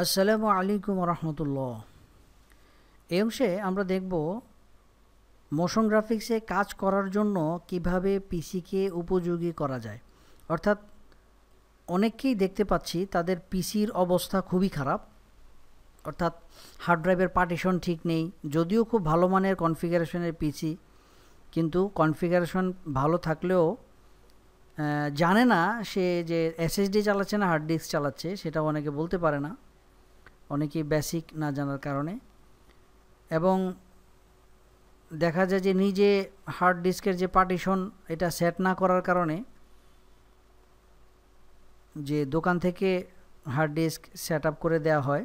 আসসালামু আলাইকুম রহমতুল্লাহ এই অংশে আমরা দেখব মোশন গ্রাফিক্সে কাজ করার জন্য কিভাবে পিসিকে উপযোগী করা যায় অর্থাৎ অনেককেই দেখতে পাচ্ছি তাদের পিসির অবস্থা খুবই খারাপ অর্থাৎ হার্ড ড্রাইভের পার্টিশন ঠিক নেই যদিও খুব ভালো মানের কনফিগারেশনের পিসি কিন্তু কনফিগারেশন ভালো থাকলেও জানে না সে যে এসএসডি চালাচ্ছে না হার্ড ডিস্ক চালাচ্ছে সেটা অনেকে বলতে পারে না অনেকেই বেসিক না জানার কারণে এবং দেখা যায় যে নিজে হার্ড ডিস্কের যে পার্টিশন এটা সেট না করার কারণে যে দোকান থেকে হার্ড ডিস্ক সেট আপ করে দেওয়া হয়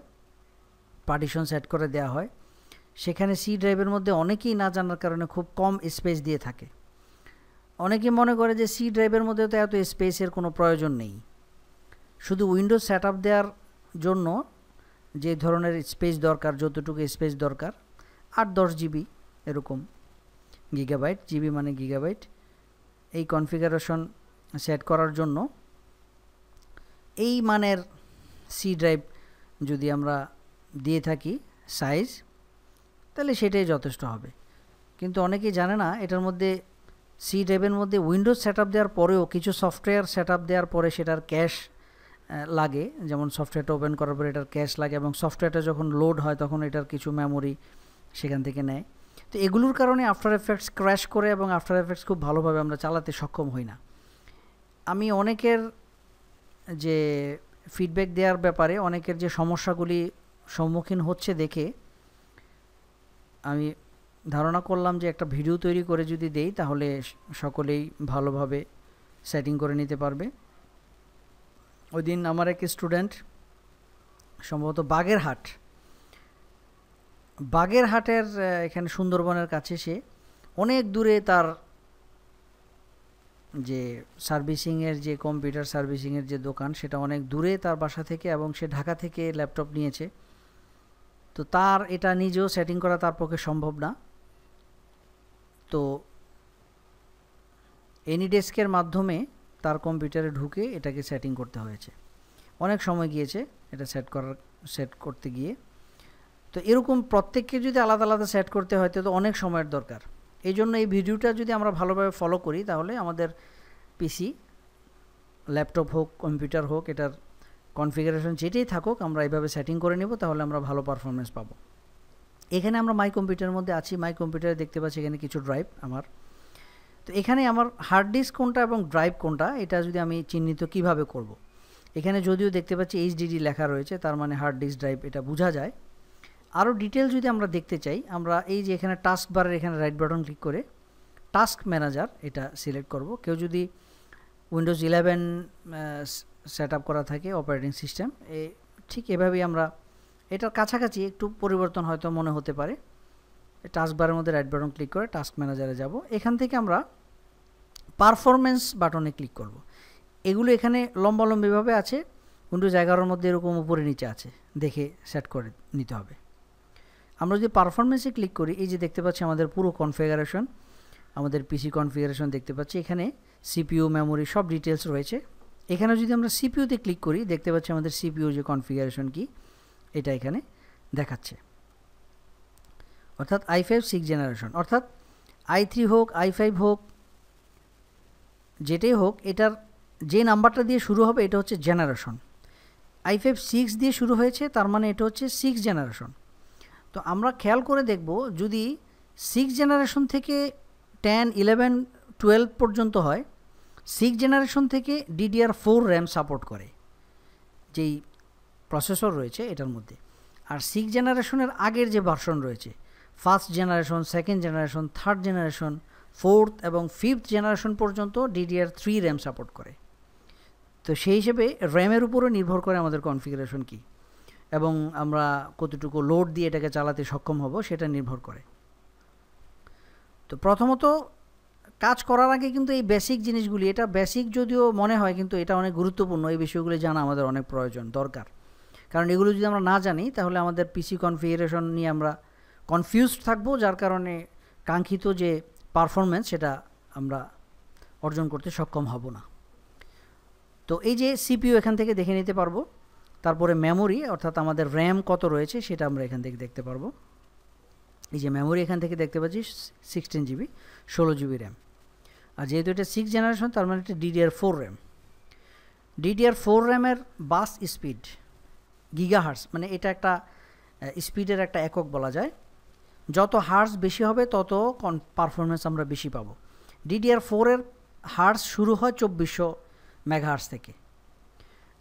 পার্টিশন সেট করে দেওয়া হয় সেখানে সি ড্রাইভের মধ্যে অনেকেই না জানার কারণে খুব কম স্পেস দিয়ে থাকে অনেকে মনে করে যে সি ড্রাইভের মধ্যে তো এত স্পেসের কোনো প্রয়োজন নেই শুধু উইন্ডোজ সেট আপ দেওয়ার জন্য যে ধরনের স্পেস দরকার যতটুকু স্পেস দরকার আট দশ জিবি এরকম গিগাবাইট জিবি মানে গিগাবাইট এই কনফিগারেশন সেট করার জন্য এই মানের সি ড্রাইভ যদি আমরা দিয়ে থাকি সাইজ তাহলে সেটাই যথেষ্ট হবে কিন্তু অনেকেই জানে না এটার মধ্যে সি ড্রাইভের মধ্যে উইন্ডোজ সেট দেওয়ার পরেও কিছু সফটওয়্যার সেট দেওয়ার পরে সেটার ক্যাশ লাগে যেমন সফটওয়্যারটা ওপেন করার পরে এটার ক্যাশ লাগে এবং সফটওয়্যারটা যখন লোড হয় তখন এটার কিছু মেমোরি সেখান থেকে নেয় তো এগুলোর কারণে আফটার এফেক্টস ক্র্যাশ করে এবং আফটার এফেক্টস খুব ভালোভাবে আমরা চালাতে সক্ষম হই না আমি অনেকের যে ফিডব্যাক দেওয়ার ব্যাপারে অনেকের যে সমস্যাগুলি সম্মুখীন হচ্ছে দেখে আমি ধারণা করলাম যে একটা ভিডিও তৈরি করে যদি দেই তাহলে সকলেই ভালোভাবে সেটিং করে নিতে পারবে ওই দিন আমার এক স্টুডেন্ট সম্ভবত বাগেরহাট বাগেরহাটের এখানে সুন্দরবনের কাছে সে অনেক দূরে তার যে সার্ভিসিংয়ের যে কম্পিউটার সার্ভিসিংয়ের যে দোকান সেটা অনেক দূরে তার বাসা থেকে এবং সে ঢাকা থেকে ল্যাপটপ নিয়েছে তো তার এটা নিজেও সেটিং করা তার পক্ষে সম্ভব না তো এনিডেস্কের মাধ্যমে তার কম্পিউটারে ঢুকে এটাকে সেটিং করতে হয়েছে অনেক সময় গিয়েছে এটা সেট করার সেট করতে গিয়ে তো এরকম প্রত্যেককে যদি আলাদা আলাদা সেট করতে হয় তো অনেক সময়ের দরকার এই জন্য এই ভিডিওটা যদি আমরা ভালোভাবে ফলো করি তাহলে আমাদের পিসি ল্যাপটপ হোক কম্পিউটার হোক এটার কনফিগারেশন যেটাই থাকুক আমরা এইভাবে সেটিং করে নেব তাহলে আমরা ভালো পারফরমেন্স পাবো এখানে আমরা মাই কম্পিউটারের মধ্যে আছি মাই কম্পিউটারে দেখতে পাচ্ছি এখানে কিছু ড্রাইভ আমার তো এখানে আমার হার্ড ডিস্ক কোনটা এবং ড্রাইভ কোনটা এটা যদি আমি চিহ্নিত কিভাবে করব। এখানে যদিও দেখতে পাচ্ছি এইচডিডি লেখা রয়েছে তার মানে হার্ড ডিস্ক ড্রাইভ এটা বোঝা যায় আরও ডিটেল যদি আমরা দেখতে চাই আমরা এই যে এখানে টাস্ক বারের এখানে রাইট বাটন ক্লিক করে টাস্ক ম্যানেজার এটা সিলেক্ট করব কেউ যদি উইন্ডোজ ইলেভেন সেট করা থাকে অপারেটিং সিস্টেম এ ঠিক এভাবেই আমরা এটার কাছাকাছি একটু পরিবর্তন হয়তো মনে হতে পারে টাস্ক বারের মধ্যে রাইট বাটন ক্লিক করে টাস্ক ম্যানেজারে যাব এখান থেকে আমরা পারফরমেন্স বাটনে ক্লিক করব। এগুলো এখানে লম্বা লম্বিভাবে আছে উইন্ডোজ জায়গার মধ্যে এরকম উপরে নিচে আছে দেখে সেট করে নিতে হবে আমরা যদি পারফরমেন্সে ক্লিক করি এই যে দেখতে পাচ্ছি আমাদের পুরো কনফিগারেশন আমাদের পিসি কনফিগারেশন দেখতে পাচ্ছি এখানে সিপিউ মেমোরি সব ডিটেলস রয়েছে এখানে যদি আমরা সিপিউতে ক্লিক করি দেখতে পাচ্ছি আমাদের সিপিউ যে কনফিগারেশন কি এটা এখানে দেখাচ্ছে অর্থাৎ আই ফাইভ সিক্স জেনারেশন অর্থাৎ আই থ্রি হোক আই ফাইভ হোক যেটাই হোক এটার যে নাম্বারটা দিয়ে শুরু হবে এটা হচ্ছে জেনারেশন আই ফাইভ সিক্স দিয়ে শুরু হয়েছে তার মানে এটা হচ্ছে সিক্স জেনারেশন তো আমরা খেয়াল করে দেখব যদি সিক্স জেনারেশন থেকে টেন ইলেভেন টুয়েলভ পর্যন্ত হয় সিক্স জেনারেশন থেকে ডিডিআর ফোর র্যাম সাপোর্ট করে যেই প্রসেসর রয়েছে এটার মধ্যে আর সিক্স জেনারেশনের আগের যে ভার্সন রয়েছে first generation second generation third generation fourth এবং ফিফথ জেনারেশন পর্যন্ত ডিডিআর থ্রি র্যাম সাপোর্ট করে তো সেই হিসেবে র্যামের উপরেও নির্ভর করে আমাদের কনফিগারেশন কী এবং আমরা কতটুকু লোড দিয়ে এটাকে চালাতে সক্ষম হব সেটা নির্ভর করে তো প্রথমত কাজ করার আগে কিন্তু এই বেসিক জিনিসগুলি এটা বেসিক যদিও মনে হয় কিন্তু এটা অনেক গুরুত্বপূর্ণ এই বিষয়গুলি জানা আমাদের অনেক প্রয়োজন দরকার কারণ এগুলো যদি আমরা না জানি তাহলে আমাদের পিসি কনফিগারেশন নিয়ে আমরা কনফিউজড থাকবো যার কারণে কাঙ্ক্ষিত যে পারফরম্যান্স সেটা আমরা অর্জন করতে সক্ষম হব না তো এই যে সিপিইউ এখান থেকে দেখে নিতে পারবো তারপরে মেমোরি অর্থাৎ আমাদের র্যাম কত রয়েছে সেটা আমরা এখান থেকে দেখতে পারবো এই যে মেমোরি এখান থেকে দেখতে পাচ্ছি সিক্সটিন জিবি ষোলো জিবি র্যাম আর যেহেতু এটা সিক্স জেনারেশন তার মানে এটা DDR four RAM DDR four র্যামের বাস স্পিড গিগাহার্স মানে এটা একটা স্পিডের একটা একক বলা যায় যত হার্স বেশি হবে তত কন পারফরমেন্স আমরা বেশি পাবো ডিডিআর ফোরের হার্স শুরু হয় চব্বিশশো মেগাহার্স থেকে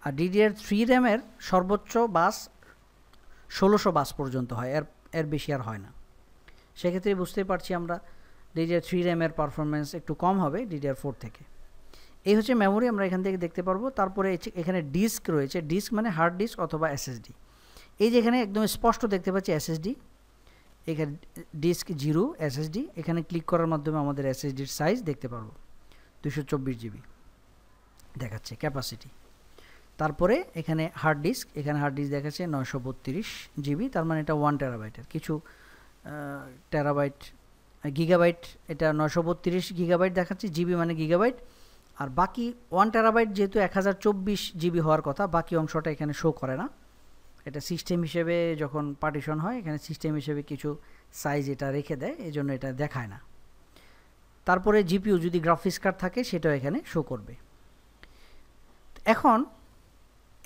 আর ডিডিআর থ্রি র্যামের সর্বোচ্চ বাস ষোলোশো বাস পর্যন্ত হয় এর এর বেশি আর হয় না সেক্ষেত্রে বুঝতে পারছি আমরা ডিডিআর থ্রি র্যামের পারফরমেন্স একটু কম হবে ডিডিআর ফোর থেকে এই হচ্ছে মেমোরি আমরা এখান থেকে দেখতে পারবো তারপরে এখানে ডিস্ক রয়েছে ডিস্ক মানে হার্ড ডিস্ক অথবা এসএসডি এই যে এখানে একদম স্পষ্ট দেখতে পাচ্ছি এসএসডি এখানে ডিস্ক জিরো এসএসডি এখানে ক্লিক করার মাধ্যমে আমাদের এসএসডির সাইজ দেখতে পারবো দুশো চব্বিশ জিবি দেখাচ্ছে ক্যাপাসিটি তারপরে এখানে হার্ড ডিস্ক এখানে হার্ড ডিস্ক দেখাচ্ছে নয়শো বত্রিশ জিবি তার মানে এটা ওয়ান টেরাবাইটের কিছু টেরাবাইট গিগাবাইট এটা নয়শো বত্রিশ গিগাবাইট দেখাচ্ছে জিবি মানে গিগাবাইট আর বাকি ওয়ান টেরাবাইট যেহেতু এক হাজার চব্বিশ জিবি হওয়ার কথা বাকি অংশটা এখানে শো করে না এটা সিস্টেম হিসেবে যখন পার্টিশন হয় এখানে সিস্টেম হিসেবে কিছু সাইজ এটা রেখে দেয় এই জন্য এটা দেখায় না তারপরে জিপিও যদি গ্রাফিক্স কার্ড থাকে সেটাও এখানে শো করবে এখন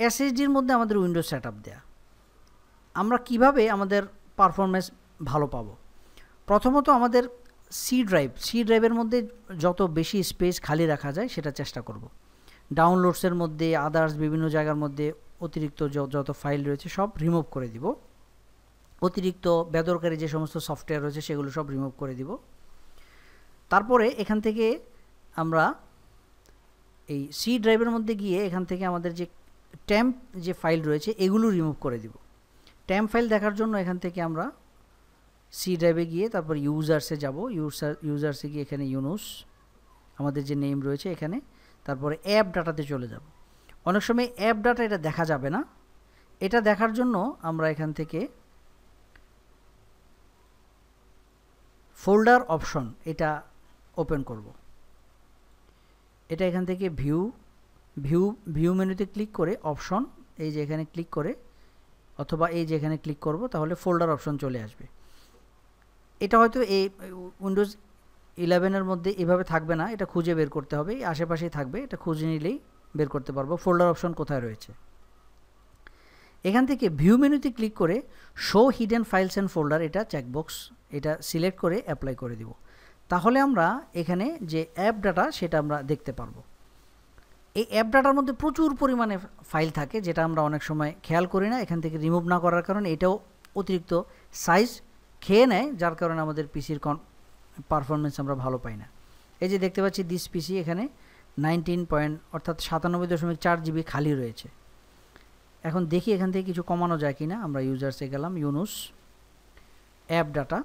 এসএসডির মধ্যে আমাদের উইন্ডো সেট আপ দেয়া আমরা কিভাবে আমাদের পারফরমেন্স ভালো পাব প্রথমত আমাদের সি ড্রাইভ সি ড্রাইভের মধ্যে যত বেশি স্পেস খালি রাখা যায় সেটা চেষ্টা করব ডাউনলোডসের মধ্যে আদার্স বিভিন্ন জায়গার মধ্যে অতিরিক্ত যত ফাইল রয়েছে সব রিমুভ করে দিব অতিরিক্ত বেদরকারি যে সমস্ত সফটওয়্যার রয়েছে সেগুলো সব রিমুভ করে দিব তারপরে এখান থেকে আমরা এই সি ড্রাইভের মধ্যে গিয়ে এখান থেকে আমাদের যে ট্যাম্প যে ফাইল রয়েছে এগুলো রিমুভ করে দিব ট্যাম্প ফাইল দেখার জন্য এখান থেকে আমরা সি ড্রাইভে গিয়ে তারপর ইউজার্সে যাব ইউজার ইউজার্সে গিয়ে এখানে ইউনুস আমাদের যে নেম রয়েছে এখানে তারপরে অ্যাপ ডাটাতে চলে যাবো অনেক সময় অ্যাপ ডাটা এটা দেখা যাবে না এটা দেখার জন্য আমরা এখান থেকে ফোল্ডার অপশন এটা ওপেন করব এটা এখান থেকে ভিউ ভিউ ভিউ মেনুতে ক্লিক করে অপশন এই যে এখানে ক্লিক করে অথবা এই যে এখানে ক্লিক করব তাহলে ফোল্ডার অপশন চলে আসবে এটা হয়তো এই উইন্ডোজ ইলেভেনের মধ্যে এভাবে থাকবে না এটা খুঁজে বের করতে হবে আশেপাশেই থাকবে এটা খুঁজে নিলেই বের করতে পারবো ফোল্ডার অপশন কোথায় রয়েছে এখান থেকে ভিউ মেনুতে ক্লিক করে show hidden files and folder এটা চেকবক্স এটা সিলেক্ট করে অ্যাপ্লাই করে দিব তাহলে আমরা এখানে যে অ্যাপ ডাটা সেটা আমরা দেখতে পারবো এই অ্যাপ ডাটার মধ্যে প্রচুর পরিমাণে ফাইল থাকে যেটা আমরা অনেক সময় খেয়াল করি না এখান থেকে রিমুভ না করার কারণে এটাও অতিরিক্ত সাইজ খেয়ে নেয় যার কারণে আমাদের পিসির কন পারফরমেন্স আমরা ভালো পাই না এই যে দেখতে পাচ্ছি দিস পিসি এখানে নাইনটিন পয়েন্ট অর্থাৎ সাতানব্বই দশমিক চার জিবি খালি রয়েছে এখন দেখি এখান থেকে কিছু কমানো যায় কি না আমরা ইউজার্সে গেলাম ইউনুস অ্যাপ ডাটা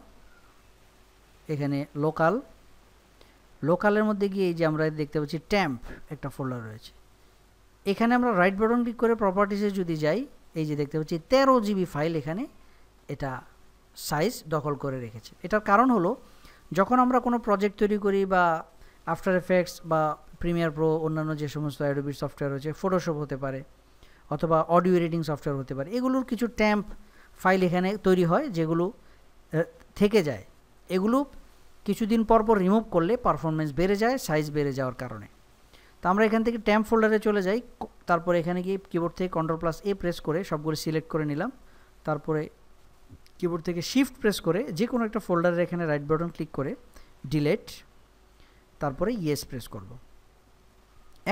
এখানে লোকাল লোকালের মধ্যে গিয়ে এই যে আমরা দেখতে পাচ্ছি ট্যাম্প একটা ফোল্ডার রয়েছে এখানে আমরা রাইট বাটন ক্লিক করে প্রপার্টিসে যদি যাই এই যে দেখতে পাচ্ছি তেরো জিবি ফাইল এখানে এটা সাইজ দখল করে রেখেছে এটার কারণ হলো যখন আমরা কোনো প্রজেক্ট তৈরি করি বা আফটার এফেক্টস বা প্রিমিয়ার প্রো অন্যান্য যে সমস্ত অ্যাডোবির সফটওয়্যার রয়েছে ফটোশপ হতে পারে অথবা অডিও এডিটিং সফটওয়্যার হতে পারে এগুলোর কিছু ট্যাম্প ফাইল এখানে তৈরি হয় যেগুলো থেকে যায় এগুলো কিছুদিন পর পর রিমুভ করলে পারফরমেন্স বেড়ে যায় সাইজ বেড়ে যাওয়ার কারণে তো আমরা এখান থেকে ট্যাম্প ফোল্ডারে চলে যাই তারপরে এখানে গিয়ে কিবোর্ড থেকে কন্ট্রোল প্লাস এ প্রেস করে সবগুলো সিলেক্ট করে নিলাম তারপরে কিবোর্ড থেকে শিফট প্রেস করে যে কোনো একটা ফোল্ডারের এখানে রাইট বাটন ক্লিক করে ডিলেট তারপরে ইয়েস প্রেস করব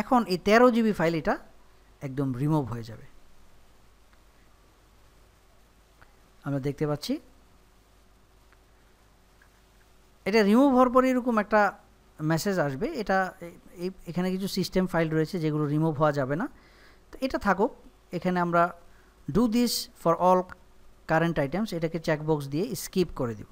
এখন এই তেরো জিবি ফাইল এটা একদম রিমুভ হয়ে যাবে আমরা দেখতে পাচ্ছি এটা রিমুভ হওয়ার পরে এরকম একটা মেসেজ আসবে এটা এখানে কিছু সিস্টেম ফাইল রয়েছে যেগুলো রিমুভ হওয়া যাবে না তো এটা থাকুক এখানে আমরা do this for all current items এটাকে চেকবক্স দিয়ে স্কিপ করে দিব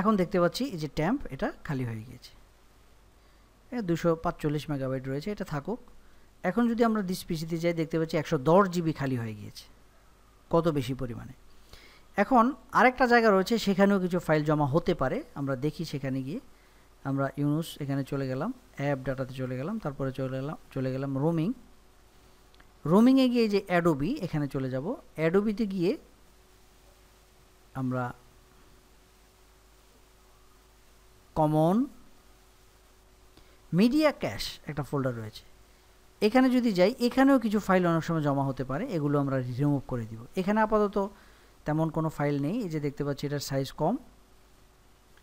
এখন দেখতে পাচ্ছি এই যে ট্যাম্প এটা খালি হয়ে গিয়েছে দুশো পাঁচচল্লিশ মেগাবাইট রয়েছে এটা থাকুক এখন যদি আমরা ডিস পিসিতে যাই দেখতে পাচ্ছি একশো দশ জিবি খালি হয়ে গিয়েছে কত বেশি পরিমাণে এখন আরেকটা জায়গা রয়েছে সেখানেও কিছু ফাইল জমা হতে পারে আমরা দেখি সেখানে গিয়ে আমরা ইউনুস এখানে চলে গেলাম অ্যাপ ডাটাতে চলে গেলাম তারপরে চলে গেলাম চলে গেলাম রোমিং রোমিংয়ে গিয়ে যে অ্যাডোবি এখানে চলে যাব অ্যাডোবিতে গিয়ে আমরা কমন মিডিয়া ক্যাশ একটা ফোল্ডার রয়েছে এখানে যদি যাই এখানেও কিছু ফাইল অনেক সময় জমা হতে পারে এগুলো আমরা রিমুভ করে দিব এখানে আপাতত তেমন কোনো ফাইল নেই এই যে দেখতে পাচ্ছি এটার সাইজ কম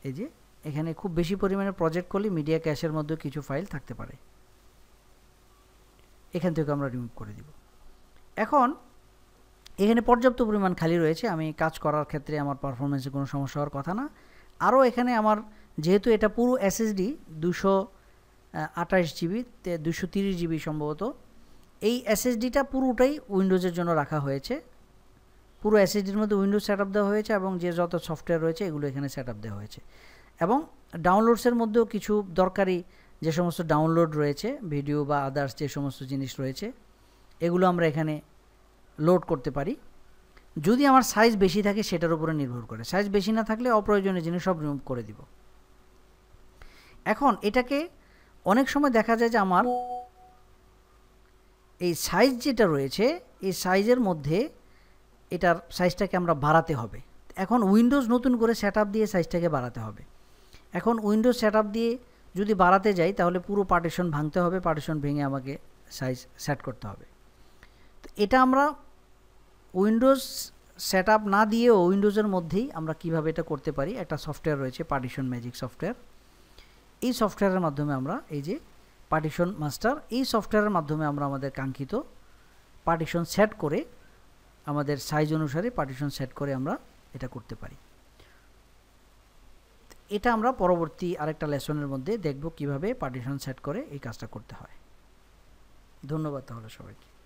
এই যে এখানে খুব বেশি পরিমাণে প্রজেক্ট করলে মিডিয়া ক্যাশের মধ্যে কিছু ফাইল থাকতে পারে এখান থেকে আমরা রিমুভ করে দিব এখন এখানে পর্যাপ্ত পরিমাণ খালি রয়েছে আমি কাজ করার ক্ষেত্রে আমার পারফরমেন্সে কোনো সমস্যা হওয়ার কথা না আরও এখানে আমার যেহেতু এটা পুরো এসএসডি দুশো আঠাশ জিবি দুশো তিরিশ জিবি সম্ভবত এই এসএসডিটা পুরোটাই উইন্ডোজের জন্য রাখা হয়েছে পুরো এসএসডির মধ্যে উইন্ডোজ সেট আপ দেওয়া হয়েছে এবং যে যত সফটওয়্যার রয়েছে এগুলো এখানে সেট আপ দেওয়া হয়েছে এবং ডাউনলোডসের মধ্যেও কিছু দরকারি যে সমস্ত ডাউনলোড রয়েছে ভিডিও বা আদার্স যে সমস্ত জিনিস রয়েছে এগুলো আমরা এখানে লোড করতে পারি যদি আমার সাইজ বেশি থাকে সেটার উপরে নির্ভর করে সাইজ বেশি না থাকলে অপ্রয়োজনীয় জিনিস সব রিমুভ করে দিব এখন এটাকে অনেক সময় দেখা যায় যে আমার এই সাইজ যেটা রয়েছে এই সাইজের মধ্যে এটার সাইজটাকে আমরা বাড়াতে হবে এখন উইন্ডোজ নতুন করে সেট দিয়ে সাইজটাকে বাড়াতে হবে এখন উইন্ডোজ সেট দিয়ে যদি বাড়াতে যাই তাহলে পুরো পার্টিশন ভাঙতে হবে পার্টিশন ভেঙে আমাকে সাইজ সেট করতে হবে তো এটা আমরা উইন্ডোজ সেট না দিয়েও উইন্ডোজের মধ্যেই আমরা কিভাবে এটা করতে পারি একটা সফটওয়্যার রয়েছে পার্টিশন ম্যাজিক সফটওয়্যার এই সফটওয়্যারের মাধ্যমে আমরা এই যে পার্টিশন মাস্টার এই সফটওয়্যারের মাধ্যমে আমরা আমাদের কাঙ্ক্ষিত পার্টিশন সেট করে আমাদের সাইজ অনুসারে পার্টিশন সেট করে আমরা এটা করতে পারি এটা আমরা পরবর্তী আরেকটা লেসনের মধ্যে দেখব কিভাবে পার্টিশন সেট করে এই কাজটা করতে হয় ধন্যবাদ তাহলে সবাইকে